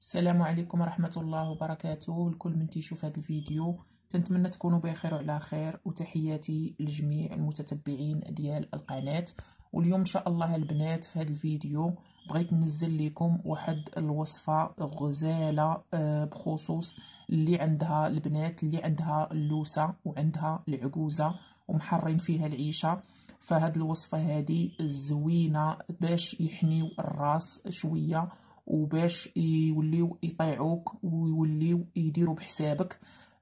السلام عليكم ورحمة الله وبركاته لكل من تيشوف هذا الفيديو تنتمنى تكونوا بخير وعلى خير وتحياتي لجميع المتتبعين ديال القناة واليوم ان شاء الله البنات في هذا الفيديو بغيت ننزل لكم واحد الوصفة غزالة آه، بخصوص اللي عندها البنات اللي عندها اللوسة وعندها العجوزة ومحرين فيها العيشة فهاد الوصفة هذه زوينة باش يحنيو الراس شوية وباش يوليو يطيعوك ويوليو يديروا بحسابك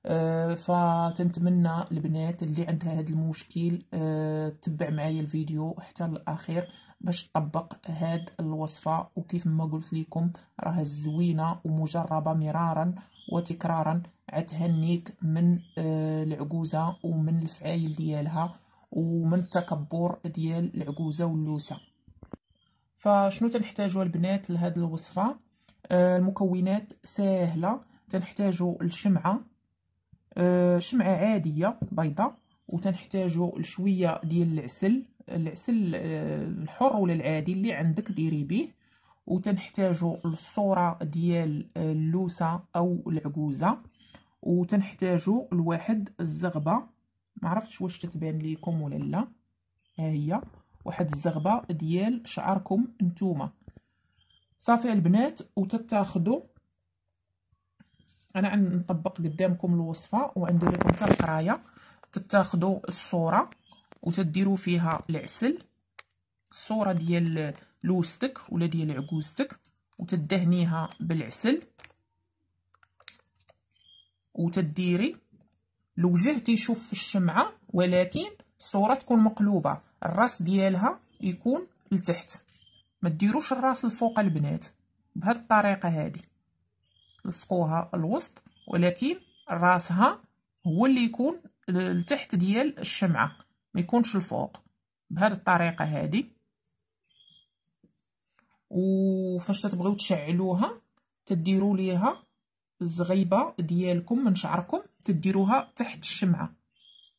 آه، فتنتمنى البنات اللي عندها هذا المشكل آه، تبع معايا الفيديو حتى الاخير باش تطبق هاد الوصفه وكيف ما قلت لكم راها زوينه ومجربه مرارا وتكرارا عتهنيك من آه، العجوزه ومن الفعايل ديالها ومن التكبر ديال العجوزه واللوسه فشنو تنحتاجو البنات لهاد الوصفة آه، المكونات ساهلة تنحتاجو الشمعة آه، شمعة عادية بيضة وتنحتاجو لشوية ديال العسل العسل آه، الحر ولا العادي اللي عندك ديري به وتنحتاجو الصورة ديال اللوسة او العجوزه وتنحتاجو لواحد الزغبة معرفتش واش تتبان ليكم ولا لا ها هي واحد الزغبه ديال شعركم نتوما صافي البنات وتتاخذوا انا نطبق قدامكم الوصفه وعندي لكم حتى القرايه تتاخذوا الصوره وتديروا فيها العسل الصوره ديال لوستك ولا ديال عكوزتك وتدهنيها بالعسل وتديري الوجه تيشوف في الشمعه ولكن الصوره تكون مقلوبه الراس ديالها يكون لتحت ما ديروش الراس الفوق البنات بهذه الطريقه هذه لصقوها الوسط ولكن راسها هو اللي يكون لتحت ديال الشمعه ما يكونش الفوق بهذه الطريقه هذه وفاش تبغيو تشعلوها تديروا ليها الزغيبه ديالكم من شعركم تديروها تحت الشمعه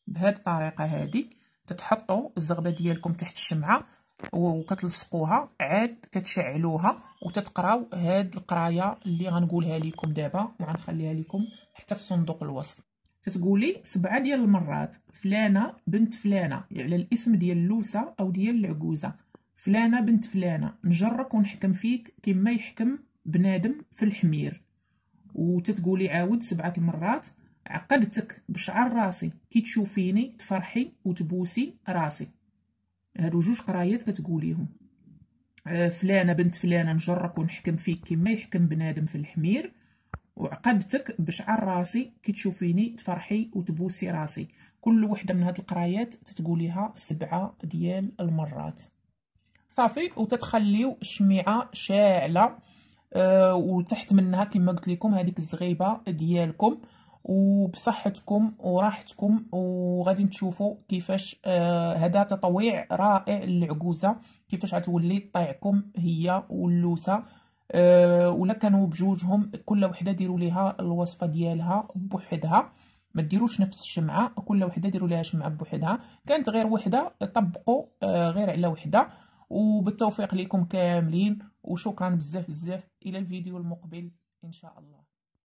بهاد الطريقه هادي تتحطوا الزغبه ديالكم تحت الشمعه وكتلصقوها عاد كتشعلوها وتتقراو هاد القرايه اللي غنقولها لكم دابا وغنخليها لكم حتى في صندوق الوصف تتقولي سبعه ديال المرات فلانه بنت فلانه على يعني الاسم ديال اللوسه او ديال العجوزه فلانه بنت فلانه نجرك ونحكم فيك كما يحكم بنادم في الحمير وتتقولي عاود سبعه المرات عقدتك بشعر راسي كي تشوفيني تفرحي وتبوسي راسي هادو جوج قرايات كتقوليهم آه، فلانه بنت فلانه نجرك ونحكم فيك كما يحكم بنادم في الحمير وعقدتك بشعر راسي كي تشوفيني تفرحي وتبوسي راسي كل وحده من هاد القرايات تتقوليها سبعه ديال المرات صافي وتتخليو الشميعه شاعله أه وتحت منها كما قلت لكم هذيك الزغيبه ديالكم وبصحتكم وراحتكم وغادي تشوفوا كيفاش آه، هذا آه تطويع رائع للعجوزه كيفاش غتولي طيعكم هي واللوسه آه ولا كانوا بجوجهم كل وحده ديروا ليها الوصفه ديالها بوحدها ما ديروش نفس الشمعه كل وحده ديروا ليها شمعه بوحدها كانت غير وحده طبقوا آه غير على وحده وبالتوفيق ليكم كاملين وشكرا بزاف بزاف الى الفيديو المقبل ان شاء الله